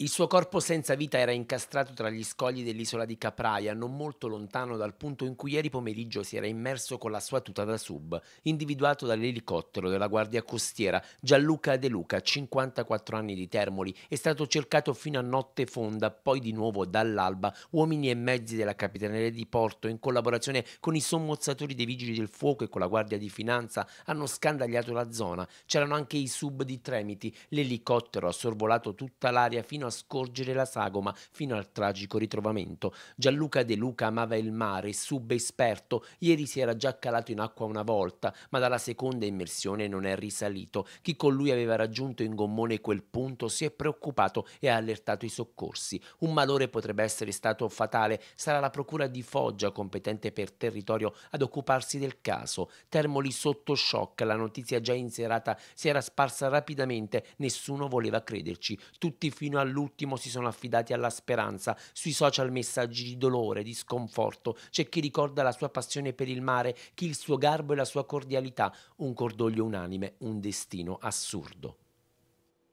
Il suo corpo senza vita era incastrato tra gli scogli dell'isola di Capraia, non molto lontano dal punto in cui ieri pomeriggio si era immerso con la sua tuta da sub, individuato dall'elicottero della Guardia Costiera. Gianluca De Luca, 54 anni di Termoli, è stato cercato fino a notte fonda, poi di nuovo dall'alba, uomini e mezzi della Capitaneria di Porto, in collaborazione con i sommozzatori dei Vigili del Fuoco e con la Guardia di Finanza, hanno scandagliato la zona. C'erano anche i sub di Tremiti. L'elicottero ha sorvolato tutta l'area fino a a scorgere la sagoma fino al tragico ritrovamento. Gianluca De Luca amava il mare, subesperto, ieri si era già calato in acqua una volta, ma dalla seconda immersione non è risalito. Chi con lui aveva raggiunto in gommone quel punto si è preoccupato e ha allertato i soccorsi. Un malore potrebbe essere stato fatale, sarà la procura di Foggia competente per territorio ad occuparsi del caso. Termoli sotto shock, la notizia già in serata si era sparsa rapidamente, nessuno voleva crederci. Tutti fino a all'ultimo si sono affidati alla speranza. Sui social messaggi di dolore, di sconforto. C'è chi ricorda la sua passione per il mare, chi il suo garbo e la sua cordialità. Un cordoglio unanime, un destino assurdo.